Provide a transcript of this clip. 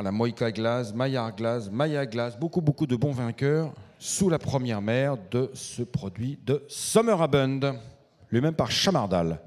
la Moïka Glace, Maillard Glace, Maya Glace, beaucoup, beaucoup de bons vainqueurs sous la première mer de ce produit de Summerabund, lui-même par Chamardal.